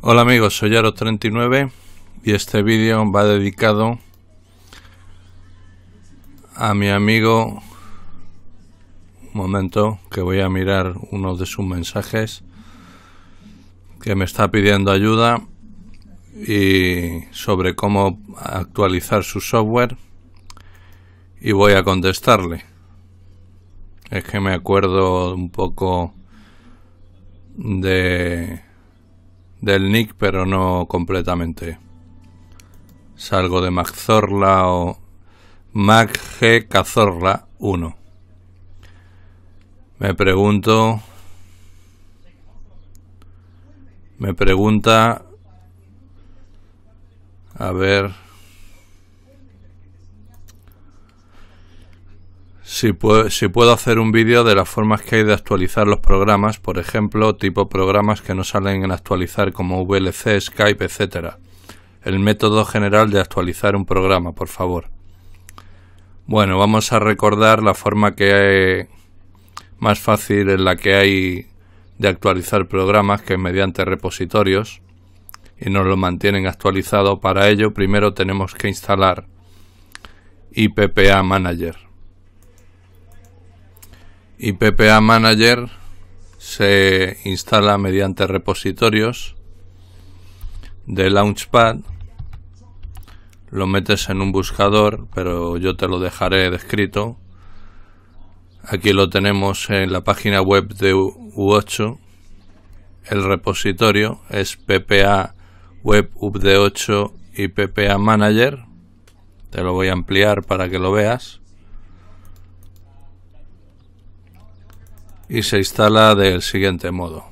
Hola amigos, soy Aro39 y este vídeo va dedicado a mi amigo. Un momento, que voy a mirar uno de sus mensajes que me está pidiendo ayuda y sobre cómo actualizar su software y voy a contestarle. Es que me acuerdo un poco de del Nick, pero no completamente. Salgo de Magzorla o Magge Cazorla 1. Me pregunto. Me pregunta. A ver. Si puedo hacer un vídeo de las formas que hay de actualizar los programas, por ejemplo, tipo programas que no salen en actualizar como VLC, Skype, etcétera. El método general de actualizar un programa, por favor. Bueno, vamos a recordar la forma que más fácil en la que hay de actualizar programas que es mediante repositorios y nos lo mantienen actualizado. Para ello primero tenemos que instalar IPPA Manager y PPA Manager se instala mediante repositorios de Launchpad. Lo metes en un buscador, pero yo te lo dejaré descrito. Aquí lo tenemos en la página web de U8. El repositorio es PPA Web de 8 y PPA Manager. Te lo voy a ampliar para que lo veas. y se instala del siguiente modo.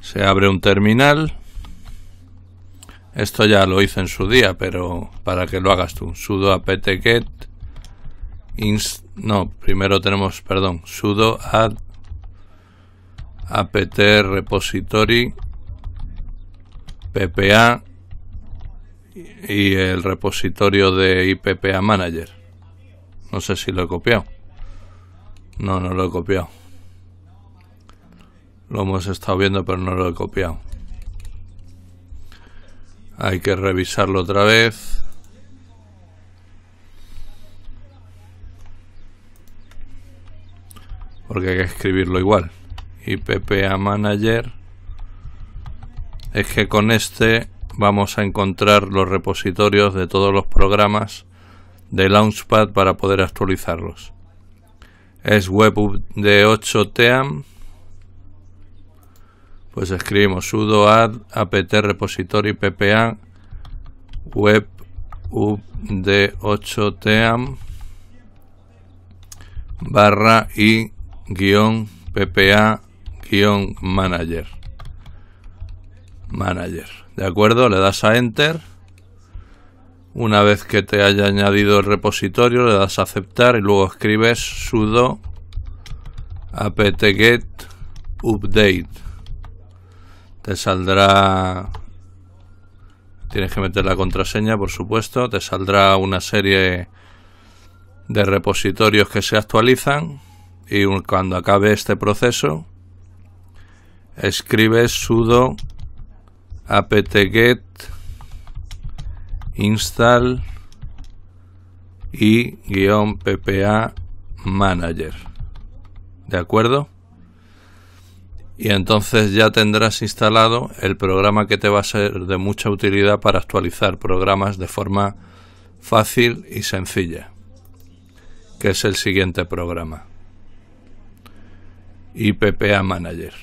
Se abre un terminal. Esto ya lo hice en su día, pero para que lo hagas tú. sudo apt get no, primero tenemos, perdón, sudo add apt repository ppa y el repositorio de IPPA Manager. No sé si lo he copiado. No, no lo he copiado. Lo hemos estado viendo, pero no lo he copiado. Hay que revisarlo otra vez. Porque hay que escribirlo igual. Y manager. Es que con este vamos a encontrar los repositorios de todos los programas de Launchpad para poder actualizarlos es web de 8 team pues escribimos sudo add apt repository ppa web de 8 team barra y guión ppa guión manager manager de acuerdo le das a enter una vez que te haya añadido el repositorio, le das a aceptar y luego escribes sudo apt-get update. Te saldrá... Tienes que meter la contraseña, por supuesto. Te saldrá una serie de repositorios que se actualizan y cuando acabe este proceso escribes sudo apt-get install y guión ppa manager. ¿De acuerdo? Y entonces ya tendrás instalado el programa que te va a ser de mucha utilidad para actualizar programas de forma fácil y sencilla, que es el siguiente programa. IPPA Manager.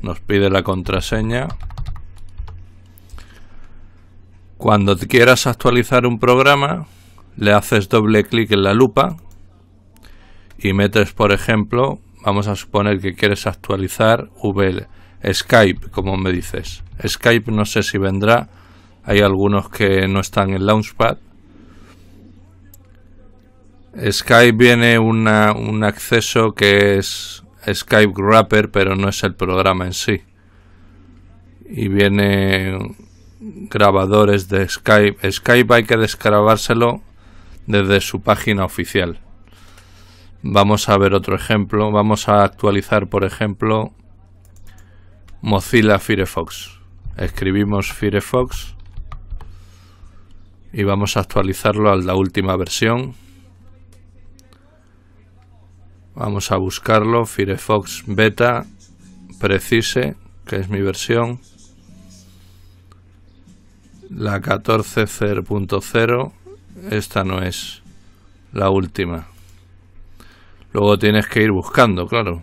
Nos pide la contraseña cuando quieras actualizar un programa, le haces doble clic en la lupa y metes, por ejemplo, vamos a suponer que quieres actualizar VL, Skype, como me dices. Skype no sé si vendrá, hay algunos que no están en Launchpad. Skype viene un acceso que es Skype Wrapper, pero no es el programa en sí. Y viene grabadores de Skype. Skype hay que descargárselo desde su página oficial. Vamos a ver otro ejemplo. Vamos a actualizar, por ejemplo, Mozilla Firefox. Escribimos Firefox y vamos a actualizarlo a la última versión. Vamos a buscarlo, Firefox Beta Precise, que es mi versión. La 14.0.0, esta no es la última. Luego tienes que ir buscando, claro.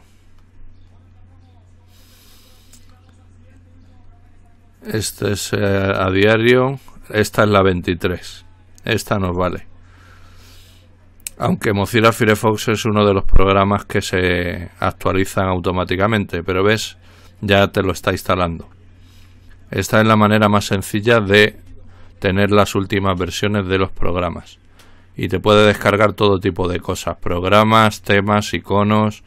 Este es eh, a diario. Esta es la 23. Esta nos vale. Aunque Mozilla Firefox es uno de los programas que se actualizan automáticamente. Pero ves, ya te lo está instalando. Esta es la manera más sencilla de tener las últimas versiones de los programas. Y te puede descargar todo tipo de cosas, programas, temas, iconos,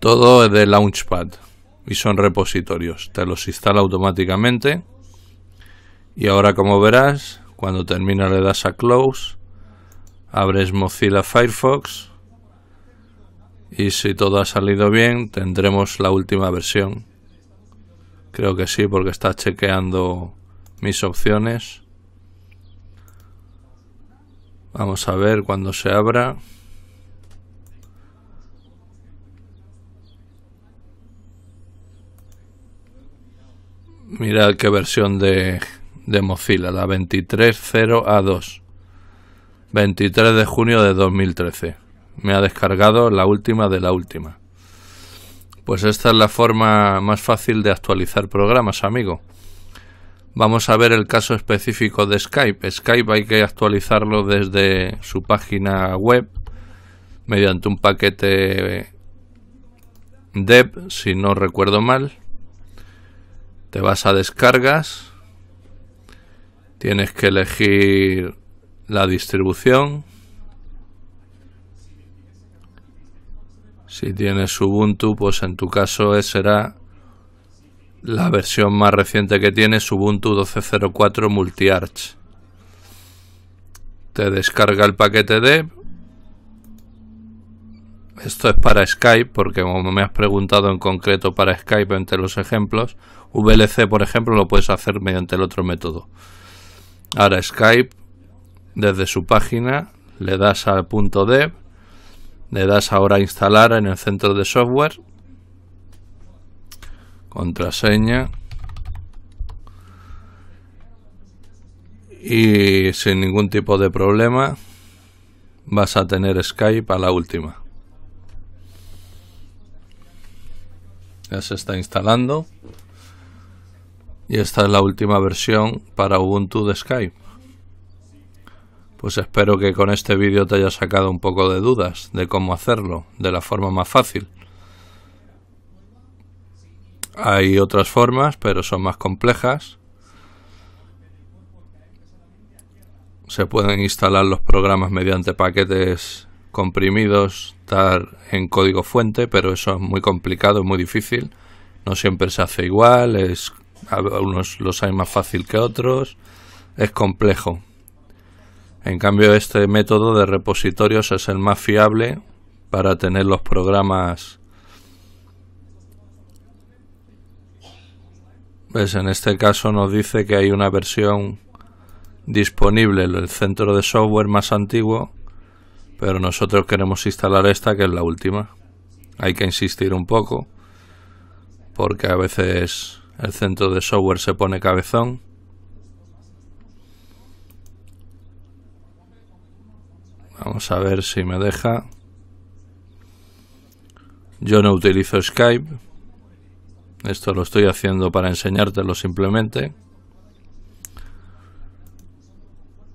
todo es de Launchpad y son repositorios. Te los instala automáticamente. Y ahora como verás, cuando termina le das a Close, abres Mozilla Firefox y si todo ha salido bien tendremos la última versión Creo que sí, porque está chequeando mis opciones. Vamos a ver cuando se abra. Mirad qué versión de, Mozilla, la 23.0A2. 23 de junio de 2013. Me ha descargado la última de la última. Pues esta es la forma más fácil de actualizar programas, amigo. Vamos a ver el caso específico de Skype. Skype hay que actualizarlo desde su página web mediante un paquete dev, si no recuerdo mal. Te vas a descargas. Tienes que elegir la distribución. Si tienes Ubuntu, pues en tu caso será la versión más reciente que tienes, Ubuntu 12.04 MultiArch. Te descarga el paquete de... Esto es para Skype, porque como me has preguntado en concreto para Skype entre los ejemplos, VLC, por ejemplo, lo puedes hacer mediante el otro método. Ahora Skype, desde su página, le das al punto .dev le das ahora a instalar en el centro de software. Contraseña. Y sin ningún tipo de problema vas a tener Skype a la última. Ya se está instalando. Y esta es la última versión para Ubuntu de Skype. Pues espero que con este vídeo te haya sacado un poco de dudas de cómo hacerlo de la forma más fácil. Hay otras formas, pero son más complejas. Se pueden instalar los programas mediante paquetes comprimidos, estar en código fuente, pero eso es muy complicado, es muy difícil. No siempre se hace igual, es, algunos los hay más fácil que otros, es complejo. En cambio, este método de repositorios es el más fiable para tener los programas. Pues, en este caso nos dice que hay una versión disponible, en el centro de software más antiguo, pero nosotros queremos instalar esta que es la última. Hay que insistir un poco porque a veces el centro de software se pone cabezón. Vamos a ver si me deja. Yo no utilizo Skype. Esto lo estoy haciendo para enseñártelo simplemente.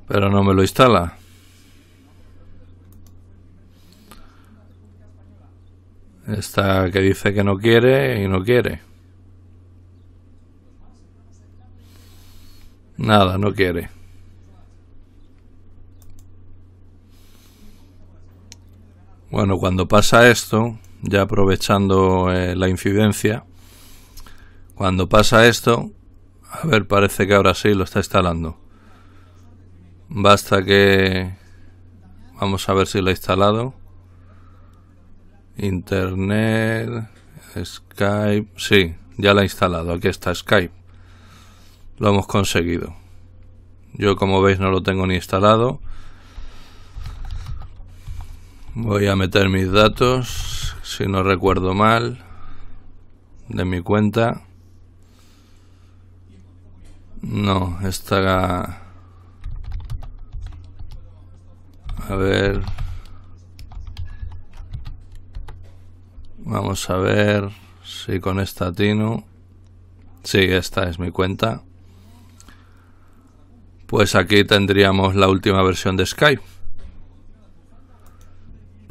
Pero no me lo instala. Esta que dice que no quiere y no quiere. Nada, no quiere. Bueno, cuando pasa esto, ya aprovechando eh, la incidencia, cuando pasa esto, a ver, parece que ahora sí lo está instalando. Basta que... Vamos a ver si lo ha instalado. Internet, Skype. Sí, ya la ha instalado. Aquí está Skype. Lo hemos conseguido. Yo como veis no lo tengo ni instalado. Voy a meter mis datos, si no recuerdo mal, de mi cuenta. No, esta... A ver... Vamos a ver si con esta tino. Sí, esta es mi cuenta. Pues aquí tendríamos la última versión de Skype.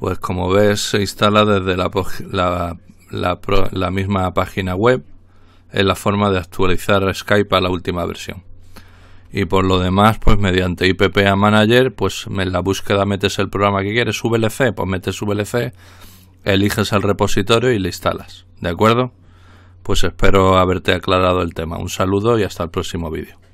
Pues como ves, se instala desde la, misma página web en la forma de actualizar Skype a la última versión. Y por lo demás, pues mediante IPPA Manager, pues en la búsqueda metes el programa que quieres, VLC, pues metes VLC, eliges el repositorio y le instalas. ¿De acuerdo? Pues espero haberte aclarado el tema. Un saludo y hasta el próximo vídeo.